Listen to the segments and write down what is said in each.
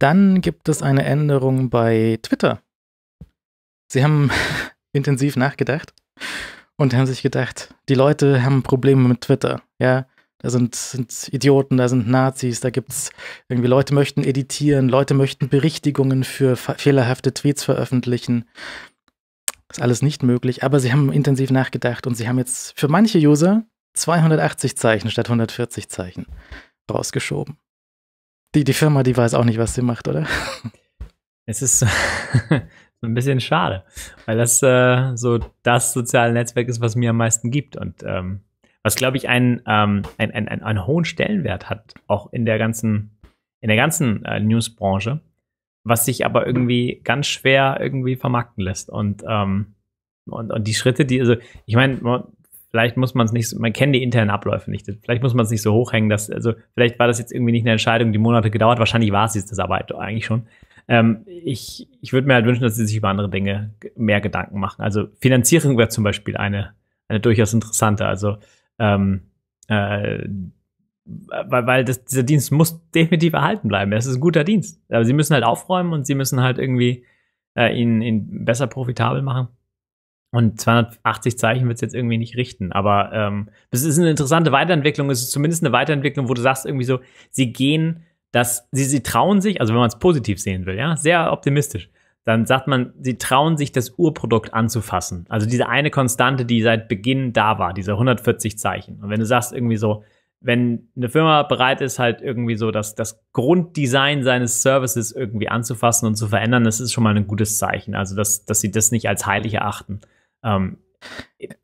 Dann gibt es eine Änderung bei Twitter. Sie haben intensiv nachgedacht und haben sich gedacht, die Leute haben Probleme mit Twitter. Ja, da sind, sind Idioten, da sind Nazis, da gibt es irgendwie Leute möchten editieren, Leute möchten Berichtigungen für fehlerhafte Tweets veröffentlichen. Ist alles nicht möglich, aber sie haben intensiv nachgedacht und sie haben jetzt für manche User 280 Zeichen statt 140 Zeichen rausgeschoben. Die, die Firma, die weiß auch nicht, was sie macht, oder? Es ist so ein bisschen schade, weil das äh, so das soziale Netzwerk ist, was mir am meisten gibt und ähm, was, glaube ich, einen, ähm, einen, einen, einen, hohen Stellenwert hat, auch in der ganzen, in der ganzen äh, Newsbranche, was sich aber irgendwie ganz schwer irgendwie vermarkten lässt. Und, ähm, und, und die Schritte, die, also, ich meine, vielleicht muss man es nicht, so, man kennt die internen Abläufe nicht, vielleicht muss man es nicht so hochhängen, dass, also vielleicht war das jetzt irgendwie nicht eine Entscheidung, die Monate gedauert, wahrscheinlich war es jetzt das aber eigentlich schon. Ähm, ich ich würde mir halt wünschen, dass sie sich über andere Dinge mehr Gedanken machen. Also Finanzierung wäre zum Beispiel eine, eine durchaus interessante, also ähm, äh, weil, weil das, dieser Dienst muss definitiv erhalten bleiben. Es ist ein guter Dienst. Aber sie müssen halt aufräumen und sie müssen halt irgendwie äh, ihn, ihn besser profitabel machen. Und 280 Zeichen wird es jetzt irgendwie nicht richten. Aber ähm, es ist eine interessante Weiterentwicklung. Es ist zumindest eine Weiterentwicklung, wo du sagst, irgendwie so, sie gehen dass sie, sie trauen sich, also wenn man es positiv sehen will, ja, sehr optimistisch, dann sagt man, sie trauen sich, das Urprodukt anzufassen. Also diese eine Konstante, die seit Beginn da war, diese 140 Zeichen. Und wenn du sagst, irgendwie so, wenn eine Firma bereit ist, halt irgendwie so das, das Grunddesign seines Services irgendwie anzufassen und zu verändern, das ist schon mal ein gutes Zeichen. Also, dass, dass sie das nicht als heilig erachten. Ähm,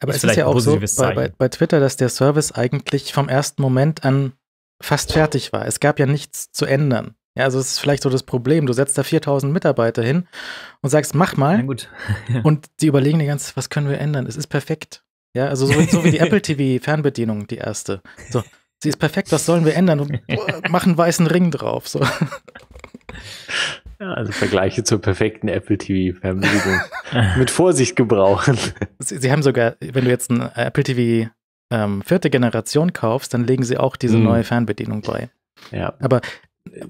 aber ist es ist ja auch so bei, bei, bei, Twitter, dass der Service eigentlich vom ersten Moment an fast fertig war. Es gab ja nichts zu ändern. Ja, also es ist vielleicht so das Problem. Du setzt da 4000 Mitarbeiter hin und sagst, mach mal. Ja. Und die überlegen die ganze was können wir ändern? Es ist perfekt. Ja, also so, so wie die Apple TV Fernbedienung, die erste. So, sie ist perfekt, was sollen wir ändern? Und, boah, machen weißen Ring drauf. So. Also Vergleiche zur perfekten Apple TV Fernbedienung mit Vorsicht gebrauchen. Sie, sie, haben sogar, wenn du jetzt ein Apple TV ähm, vierte Generation kaufst, dann legen sie auch diese mm. neue Fernbedienung bei. Ja. Aber äh,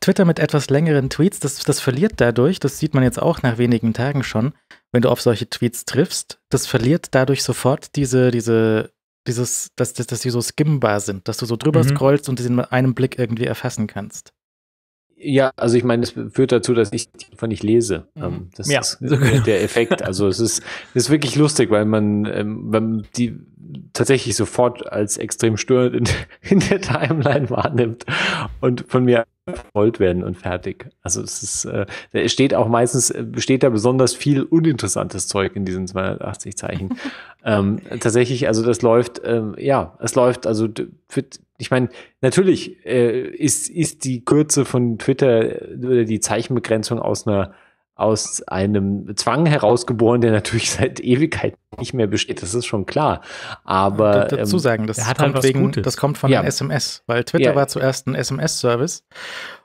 Twitter mit etwas längeren Tweets, das, das verliert dadurch, das sieht man jetzt auch nach wenigen Tagen schon, wenn du auf solche Tweets triffst, das verliert dadurch sofort diese, diese, dieses, dass, dass, dass die so skimmbar sind, dass du so drüber mhm. scrollst und sie in einem Blick irgendwie erfassen kannst. Ja, also ich meine, es führt dazu, dass ich einfach nicht lese. Mhm. Ähm, das ja. ist der Effekt. Also es ist, es ist wirklich lustig, weil man, ähm, man die tatsächlich sofort als extrem störend in, in der Timeline wahrnimmt und von mir verfolgt werden und fertig. Also es ist, äh, da steht auch meistens, besteht äh, da besonders viel uninteressantes Zeug in diesen 280 Zeichen. ähm, tatsächlich, also das läuft, ähm, ja, es läuft, also für ich meine, natürlich äh, ist, ist die Kürze von Twitter äh, oder die Zeichenbegrenzung aus einer aus einem Zwang herausgeboren, der natürlich seit Ewigkeit nicht mehr besteht. Das ist schon klar. Aber ähm, dazu sagen, das hat kommt halt wegen, Gutes. das kommt von ja. SMS, weil Twitter ja. war zuerst ein SMS-Service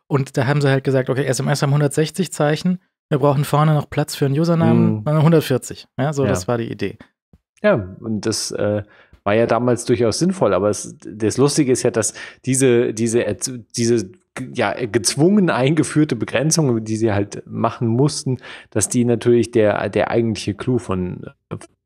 und da haben sie halt gesagt, okay, SMS haben 160 Zeichen, wir brauchen vorne noch Platz für einen Usernamen, hm. 140. Ja, so ja. das war die Idee. Ja, und das äh, war ja damals durchaus sinnvoll. Aber es, das Lustige ist ja, dass diese, diese, diese ja, gezwungen eingeführte Begrenzung, die sie halt machen mussten, dass die natürlich der, der eigentliche Clou von,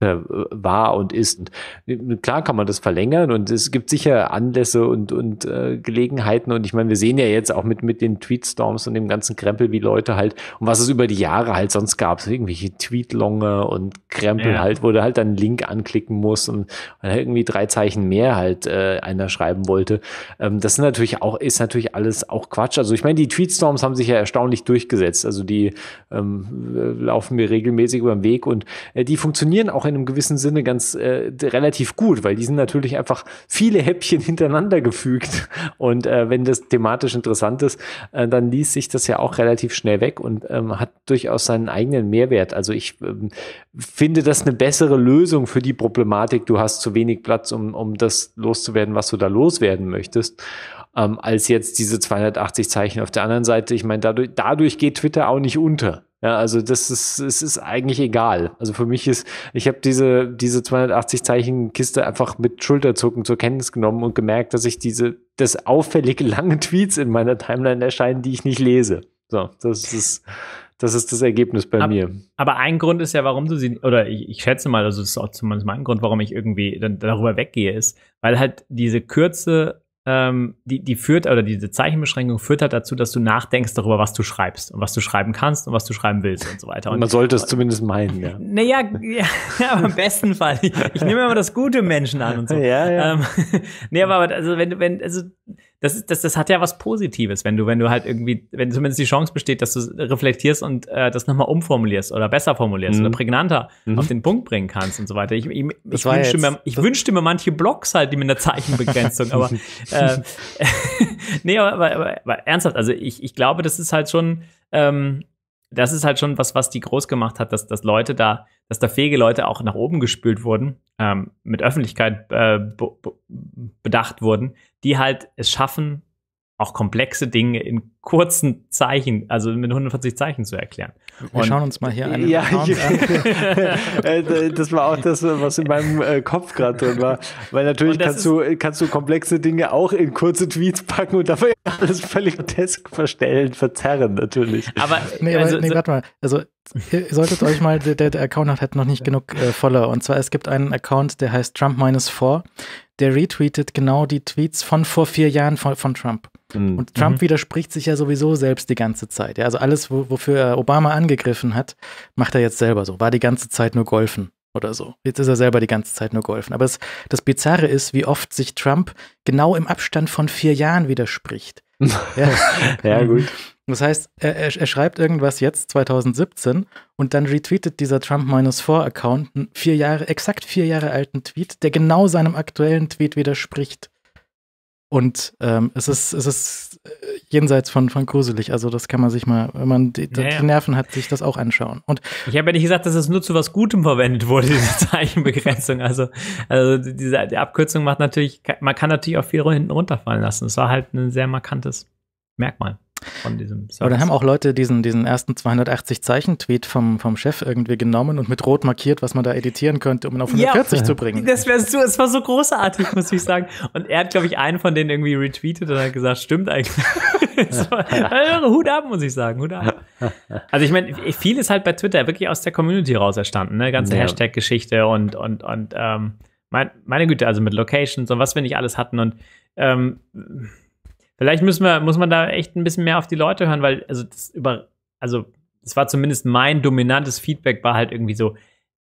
äh, war und ist. Und äh, klar kann man das verlängern und es gibt sicher Anlässe und, und äh, Gelegenheiten. Und ich meine, wir sehen ja jetzt auch mit, mit den Tweetstorms und dem ganzen Krempel, wie Leute halt, und was es über die Jahre halt sonst gab, irgendwelche Tweetlonge und Krempel ja. halt, wo du halt einen Link anklicken musst und, und halt irgendwie drei Zeichen mehr halt äh, einer schreiben wollte. Ähm, das ist natürlich auch, ist natürlich alles auch Quatsch. Also ich meine, die Tweetstorms haben sich ja erstaunlich durchgesetzt. Also die ähm, laufen mir regelmäßig über den Weg und äh, die funktionieren auch in in einem gewissen Sinne ganz äh, relativ gut, weil die sind natürlich einfach viele Häppchen hintereinander gefügt. Und äh, wenn das thematisch interessant ist, äh, dann liest sich das ja auch relativ schnell weg und ähm, hat durchaus seinen eigenen Mehrwert. Also ich ähm, finde das eine bessere Lösung für die Problematik. Du hast zu wenig Platz, um, um das loszuwerden, was du da loswerden möchtest. Ähm, als jetzt diese 280 Zeichen auf der anderen Seite. Ich meine, dadurch, dadurch geht Twitter auch nicht unter. Ja, also das ist, es ist eigentlich egal. Also für mich ist, ich habe diese, diese 280 Zeichen Kiste einfach mit Schulterzucken zur Kenntnis genommen und gemerkt, dass ich diese, das auffällig lange Tweets in meiner Timeline erscheinen, die ich nicht lese. So, das ist, das ist das Ergebnis bei aber, mir. Aber ein Grund ist ja, warum du sie, oder ich, ich schätze mal, also das ist auch zumindest mein Grund, warum ich irgendwie dann darüber weggehe, ist, weil halt diese Kürze ähm, die, die führt, oder diese Zeichenbeschränkung führt halt dazu, dass du nachdenkst darüber, was du schreibst und was du schreiben kannst und was du schreiben willst und so weiter. Und Man sollte es zumindest meinen, ja. Naja, ja, aber im besten Fall. Ich, ich nehme immer das gute Menschen an und so. Ja, ja. Ähm, nee, aber also wenn, du, wenn, also das, das, das hat ja was Positives, wenn du, wenn du halt irgendwie, wenn zumindest die Chance besteht, dass du reflektierst und äh, das nochmal umformulierst oder besser formulierst mhm. oder prägnanter mhm. auf den Punkt bringen kannst und so weiter. Ich, ich, ich wünschte, jetzt, mir, ich wünschte mir manche Blogs halt, die mit einer Zeichenbegrenzung, aber äh, nee, aber, aber, aber, ernsthaft, also ich, ich glaube, das ist halt schon, ähm, das ist halt schon was, was die groß gemacht hat, dass, dass Leute da, dass da fähige Leute auch nach oben gespült wurden, ähm, mit Öffentlichkeit äh, be bedacht wurden, die halt es schaffen, auch komplexe Dinge in kurzen Zeichen, also mit 140 Zeichen zu erklären. Wir und schauen uns mal hier einen ja, Account an. Äh, das war auch das, was in meinem äh, Kopf gerade drin war. Weil natürlich kannst du, kannst du komplexe Dinge auch in kurze Tweets packen und dafür alles völlig grotesk verstellen, verzerren natürlich. Aber, nee, also, nee, warte mal. Also ihr solltet euch mal, der, der Account hat noch nicht genug äh, Follower. Und zwar, es gibt einen Account, der heißt Trump 4. Der retweetet genau die Tweets von vor vier Jahren von, von Trump. Mhm. Und Trump mhm. widerspricht sich ja ja sowieso selbst die ganze Zeit. Ja, also alles, wo, wofür er Obama angegriffen hat, macht er jetzt selber so. War die ganze Zeit nur Golfen oder so. Jetzt ist er selber die ganze Zeit nur Golfen. Aber das, das Bizarre ist, wie oft sich Trump genau im Abstand von vier Jahren widerspricht. ja. ja, gut. Das heißt, er, er, er, schreibt irgendwas jetzt, 2017, und dann retweetet dieser Trump-4-Account einen vier Jahre, exakt vier Jahre alten Tweet, der genau seinem aktuellen Tweet widerspricht. Und ähm, es ist, es ist äh, jenseits von, von gruselig. Also das kann man sich mal, wenn man die, die Nerven hat, sich das auch anschauen. Und ich habe ja nicht gesagt, dass es nur zu was Gutem verwendet wurde, diese Zeichenbegrenzung. also, also diese die Abkürzung macht natürlich, man kann natürlich auch viel hinten runterfallen lassen. Es war halt ein sehr markantes Merkmal. Von diesem Satz. Oder haben auch Leute diesen, diesen ersten 280 Zeichen-Tweet vom, vom Chef irgendwie genommen und mit rot markiert, was man da editieren könnte, um ihn auf 140 ja, zu bringen. Das, wär so, das war so großartig, muss ich sagen. Und er hat, glaube ich, einen von denen irgendwie retweetet und hat gesagt, stimmt eigentlich. war, also, Hut ab, muss ich sagen, Hut ab. Also ich meine, viel ist halt bei Twitter wirklich aus der Community raus erstanden, ne? Ganze ja. Hashtag-Geschichte und, und, und ähm, mein, meine Güte, also mit Locations und was wir nicht alles hatten und ähm, Vielleicht müssen wir, muss man da echt ein bisschen mehr auf die Leute hören, weil, also das über, also es war zumindest mein dominantes Feedback, war halt irgendwie so,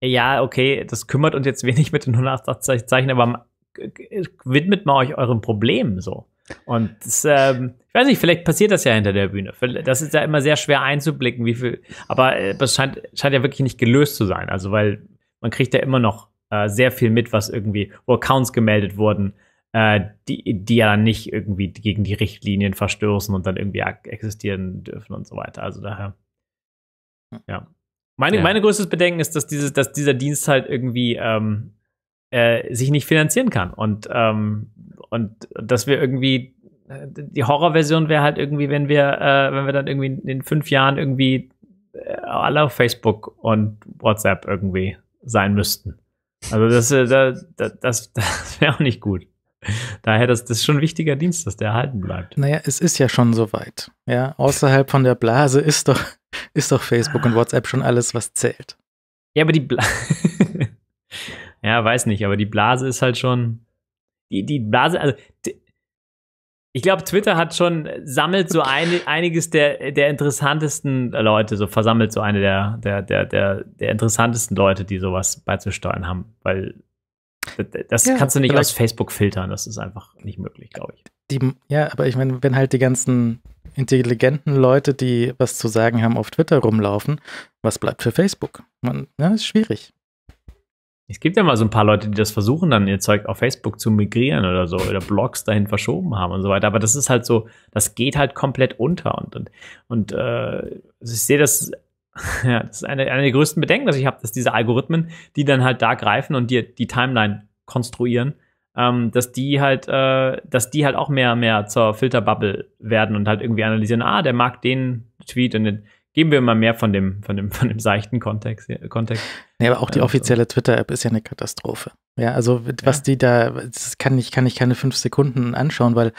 ja, okay, das kümmert uns jetzt wenig mit den 180 Zeichen, aber widmet mal euch euren Problemen so. Und das, ähm, ich weiß nicht, vielleicht passiert das ja hinter der Bühne. Das ist ja immer sehr schwer einzublicken, wie viel, aber äh, das scheint, scheint ja wirklich nicht gelöst zu sein. Also, weil man kriegt ja immer noch äh, sehr viel mit, was irgendwie, wo Accounts gemeldet wurden, äh, die, die ja nicht irgendwie gegen die Richtlinien verstoßen und dann irgendwie existieren dürfen und so weiter. Also daher. Hm. Ja. Meine, ja. meine größtes Bedenken ist, dass, dieses, dass dieser Dienst halt irgendwie ähm, äh, sich nicht finanzieren kann. Und, ähm, und dass wir irgendwie die Horrorversion wäre halt irgendwie, wenn wir, äh, wenn wir dann irgendwie in fünf Jahren irgendwie äh, alle auf Facebook und WhatsApp irgendwie sein müssten. Also das, äh, das, das, das wäre auch nicht gut. Daher, das, das ist schon ein wichtiger Dienst, dass der erhalten bleibt. Naja, es ist ja schon soweit. Ja, außerhalb von der Blase ist doch, ist doch Facebook und WhatsApp schon alles, was zählt. Ja, aber die Blase. ja, weiß nicht, aber die Blase ist halt schon. Die, die Blase, also. Die, ich glaube, Twitter hat schon, äh, sammelt so ein, einiges der, der interessantesten Leute, so versammelt so eine der, der, der, der, der interessantesten Leute, die sowas beizusteuern haben. Weil das ja, kannst du nicht aus Facebook filtern, das ist einfach nicht möglich, glaube ich. Die, ja, aber ich meine, wenn halt die ganzen intelligenten Leute, die was zu sagen haben, auf Twitter rumlaufen, was bleibt für Facebook? Man, ja, ne, ist schwierig. Es gibt ja mal so ein paar Leute, die das versuchen, dann ihr Zeug auf Facebook zu migrieren oder so, oder Blogs dahin verschoben haben und so weiter. Aber das ist halt so, das geht halt komplett unter. Und, und, und äh, also ich sehe das Ja, das ist einer eine der größten Bedenken, dass ich habe, dass diese Algorithmen, die dann halt da greifen und dir die Timeline konstruieren, ähm, dass die halt, äh, dass die halt auch mehr mehr zur Filterbubble werden und halt irgendwie analysieren, ah, der mag den Tweet und den geben wir immer mehr von dem, von dem, von dem seichten Kontext. Kontext. Ja, aber auch die offizielle Twitter-App ist ja eine Katastrophe. Ja, also was ja. die da, das kann ich, kann ich keine fünf Sekunden anschauen, weil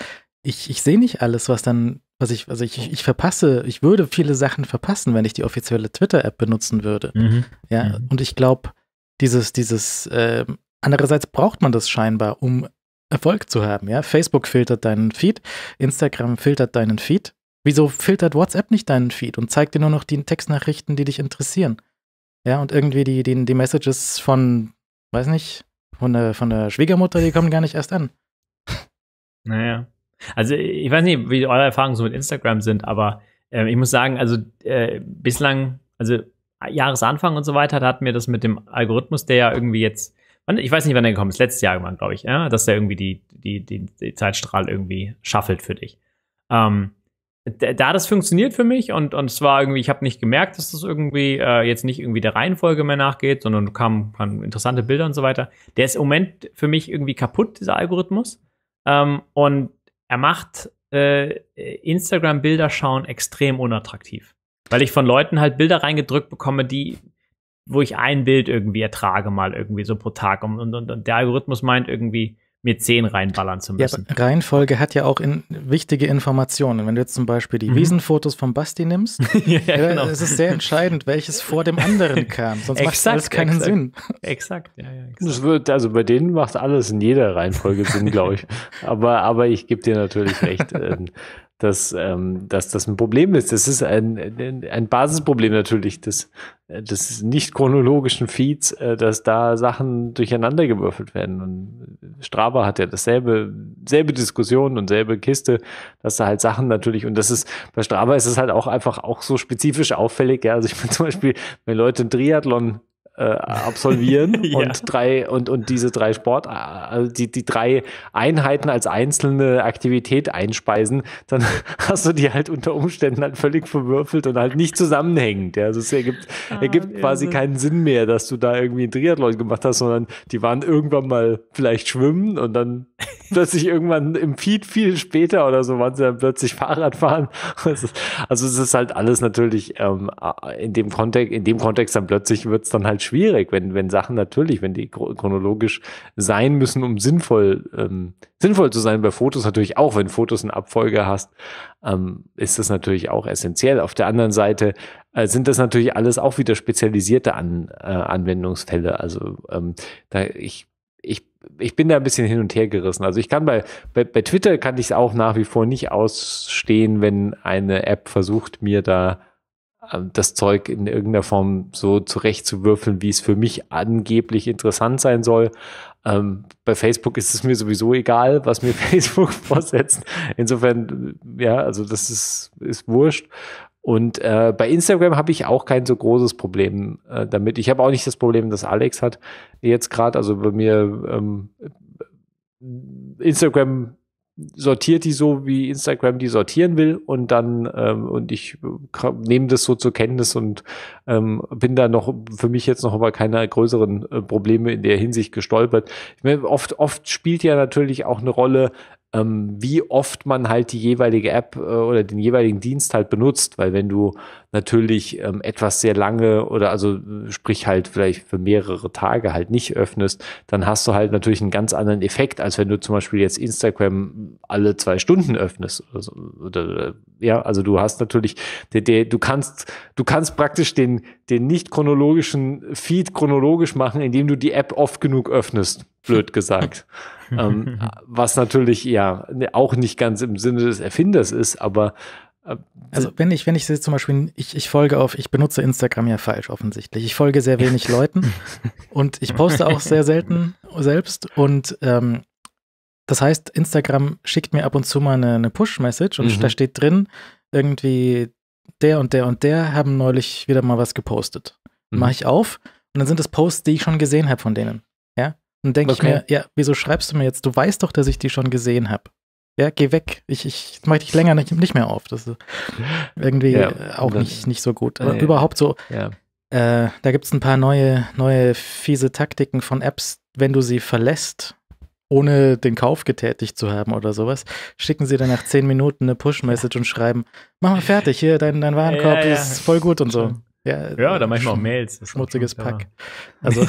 ich, ich sehe nicht alles, was dann was ich, also ich, ich verpasse, ich würde viele Sachen verpassen, wenn ich die offizielle Twitter-App benutzen würde. Mhm. Ja, mhm. und ich glaube, dieses, dieses, äh, andererseits braucht man das scheinbar, um Erfolg zu haben. Ja, Facebook filtert deinen Feed, Instagram filtert deinen Feed. Wieso filtert WhatsApp nicht deinen Feed und zeigt dir nur noch die Textnachrichten, die dich interessieren? Ja, und irgendwie die, die, die Messages von, weiß nicht, von der, von der Schwiegermutter, die kommen gar nicht erst an. Naja. Also ich weiß nicht, wie eure Erfahrungen so mit Instagram sind, aber äh, ich muss sagen, also äh, bislang, also Jahresanfang und so weiter, da hat mir das mit dem Algorithmus, der ja irgendwie jetzt, ich weiß nicht, wann der gekommen ist, letztes Jahr irgendwann, glaube ich, ja, dass der irgendwie die, die, die, die Zeitstrahl irgendwie schaffelt für dich. Ähm, da das funktioniert für mich und, und es irgendwie, ich habe nicht gemerkt, dass das irgendwie äh, jetzt nicht irgendwie der Reihenfolge mehr nachgeht, sondern kamen interessante Bilder und so weiter. Der ist im Moment für mich irgendwie kaputt, dieser Algorithmus. Ähm, und er macht äh, Instagram-Bilder schauen extrem unattraktiv. Weil ich von Leuten halt Bilder reingedrückt bekomme, die, wo ich ein Bild irgendwie ertrage, mal irgendwie so pro Tag. Und, und, und der Algorithmus meint irgendwie, mir zehn reinballern zu müssen. Ja, Reihenfolge hat ja auch in, wichtige Informationen. Wenn du jetzt zum Beispiel die mhm. Wiesenfotos von Basti nimmst, ja, ja, genau. es sehr entscheidend, welches vor dem anderen kam. Sonst macht das keinen exakt. Sinn. Exakt, ja, ja. Exakt. Das wird, also bei denen macht alles in jeder Reihenfolge Sinn, glaube ich. aber, aber ich gebe dir natürlich recht. Ähm, dass, ähm, dass das ein Problem ist. Das ist ein, ein Basisproblem natürlich des, des nicht chronologischen Feeds, äh, dass da Sachen durcheinander gewürfelt werden. Und Strava hat ja dasselbe, selbe Diskussion und selbe Kiste, dass da halt Sachen natürlich, und das ist, bei Strava ist es halt auch einfach auch so spezifisch auffällig. Ja. Also ich bin zum Beispiel, wenn Leute einen Triathlon äh, absolvieren ja. und drei und, und diese drei Sport, äh, also die, die drei Einheiten als einzelne Aktivität einspeisen, dann hast du die halt unter Umständen halt völlig verwürfelt und halt nicht zusammenhängend. Ja. Also es ergibt, ah, ergibt quasi keinen Sinn mehr, dass du da irgendwie einen Triathlon gemacht hast, sondern die waren irgendwann mal vielleicht schwimmen und dann plötzlich irgendwann im Feed viel später oder so wann sie dann plötzlich Fahrrad fahren. Also, also es ist halt alles natürlich ähm, äh, in dem Kontext, in dem Kontext dann plötzlich wird es dann halt schwierig, wenn, wenn Sachen natürlich, wenn die chronologisch sein müssen, um sinnvoll, ähm, sinnvoll zu sein. Bei Fotos natürlich auch, wenn Fotos eine Abfolge hast, ähm, ist das natürlich auch essentiell. Auf der anderen Seite äh, sind das natürlich alles auch wieder spezialisierte An, äh, Anwendungsfälle. Also ähm, da ich ich, ich bin da ein bisschen hin und her gerissen. Also ich kann bei, bei, bei Twitter kann ich es auch nach wie vor nicht ausstehen, wenn eine App versucht, mir da ähm, das Zeug in irgendeiner Form so zurechtzuwürfeln, wie es für mich angeblich interessant sein soll. Ähm, bei Facebook ist es mir sowieso egal, was mir Facebook vorsetzt. Insofern, ja, also das ist, ist wurscht. Und äh, bei Instagram habe ich auch kein so großes Problem äh, damit. Ich habe auch nicht das Problem, das Alex hat jetzt gerade. Also bei mir ähm, Instagram sortiert die so, wie Instagram die sortieren will und dann ähm, und ich äh, nehme das so zur Kenntnis und ähm, bin da noch für mich jetzt noch über keine größeren äh, Probleme in der Hinsicht gestolpert. Ich mein, oft, oft spielt ja natürlich auch eine Rolle, ähm, wie oft man halt die jeweilige App äh, oder den jeweiligen Dienst halt benutzt. Weil wenn du natürlich ähm, etwas sehr lange oder also äh, sprich halt vielleicht für mehrere Tage halt nicht öffnest, dann hast du halt natürlich einen ganz anderen Effekt, als wenn du zum Beispiel jetzt Instagram alle zwei Stunden öffnest. Oder so. oder, äh, ja, also du hast natürlich, der, der, du kannst, du kannst praktisch den, den nicht chronologischen Feed chronologisch machen, indem du die App oft genug öffnest. Blöd gesagt ähm, was natürlich ja ne, auch nicht ganz im Sinne des Erfinders ist, aber äh, also wenn ich, wenn ich zum Beispiel, ich, ich folge auf, ich benutze Instagram ja falsch offensichtlich. Ich folge sehr wenig Leuten und ich poste auch sehr selten selbst. Und ähm, das heißt, Instagram schickt mir ab und zu mal eine, eine Push-Message und mhm. da steht drin, irgendwie der und der und der haben neulich wieder mal was gepostet. Mhm. Mache ich auf und dann sind das Posts, die ich schon gesehen habe von denen. Und denke okay. ich mir, ja, wieso schreibst du mir jetzt? Du weißt doch, dass ich die schon gesehen habe. Ja, geh weg. Ich, ich mache dich länger nicht, nicht, mehr auf. Das ist irgendwie ja, äh, auch das, nicht, nicht so gut. Äh, Aber nee. überhaupt so, ja. äh, da gibt es ein paar neue, neue fiese Taktiken von Apps, wenn du sie verlässt, ohne den Kauf getätigt zu haben oder sowas, schicken sie dann nach zehn Minuten eine Push-Message und schreiben, mach mal fertig, hier, dein, dein Warenkorb ja, ist voll gut und so. Ja, ja äh, mache ich auch Mails. Schmutziges Pack. Also.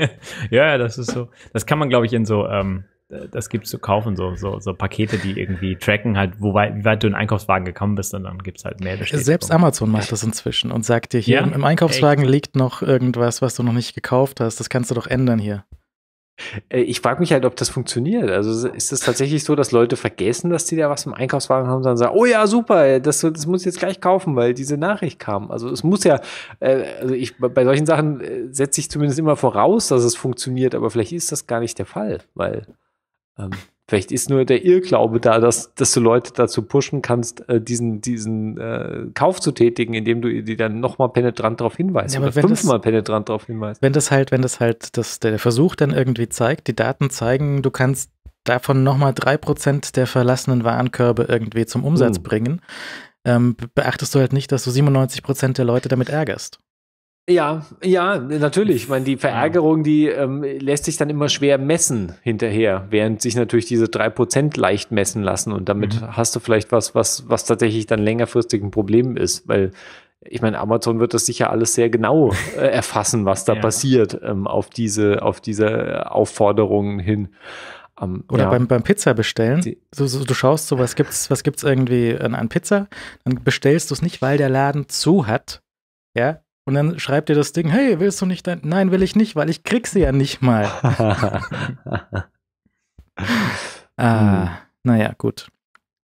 ja, das ist so. Das kann man, glaube ich, in so, ähm, das es zu kaufen, so, so, so Pakete, die irgendwie tracken, halt, wo weit, wie weit du in den Einkaufswagen gekommen bist und dann gibt es halt mehr äh, Bestätigung. Selbst Amazon macht das inzwischen und sagt dir hier, ja? im Einkaufswagen Echt? liegt noch irgendwas, was du noch nicht gekauft hast. Das kannst du doch ändern hier. Äh, ich frage mich halt, ob das funktioniert. Also ist es tatsächlich so, dass Leute vergessen, dass die da was im Einkaufswagen haben, sondern sagen, oh ja, super, äh, das, das muss ich jetzt gleich kaufen, weil diese Nachricht kam. Also es muss ja, äh, also ich, bei solchen Sachen setze ich zumindest immer voraus, dass es funktioniert, aber vielleicht ist das gar nicht der Fall, weil ähm, Vielleicht ist nur der Irrglaube da, dass, dass du Leute dazu pushen kannst, äh, diesen, diesen äh, Kauf zu tätigen, indem du die dann nochmal penetrant darauf hinweist. Ja, oder fünfmal penetrant darauf hinweist. Wenn das halt, wenn das halt das, der Versuch dann irgendwie zeigt, die Daten zeigen, du kannst davon nochmal drei Prozent der verlassenen Warenkörbe irgendwie zum Umsatz hm. bringen, ähm, beachtest du halt nicht, dass du 97% Prozent der Leute damit ärgerst. Ja, ja, natürlich. Ich meine, die Verärgerung, die ähm, lässt sich dann immer schwer messen hinterher, während sich natürlich diese drei Prozent leicht messen lassen. Und damit mhm. hast du vielleicht was, was, was tatsächlich dann längerfristig ein Problem ist, weil ich meine, Amazon wird das sicher alles sehr genau äh, erfassen, was da ja. passiert ähm, auf diese, auf diese äh, Aufforderungen hin. Um, ähm, Oder ja. beim, beim Pizza bestellen. So, so, du schaust so, was gibt's, was gibt's irgendwie an, an Pizza? Dann bestellst du es nicht, weil der Laden zu hat. Ja, und dann schreibt ihr das Ding, hey, willst du nicht dein. Nein, will ich nicht, weil ich krieg sie ja nicht mal. ah, hm. Naja, gut.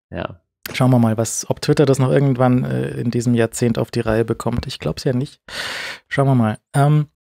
Ja. Schauen wir mal, was, ob Twitter das noch irgendwann äh, in diesem Jahrzehnt auf die Reihe bekommt. Ich glaube es ja nicht. Schauen wir mal. Ähm,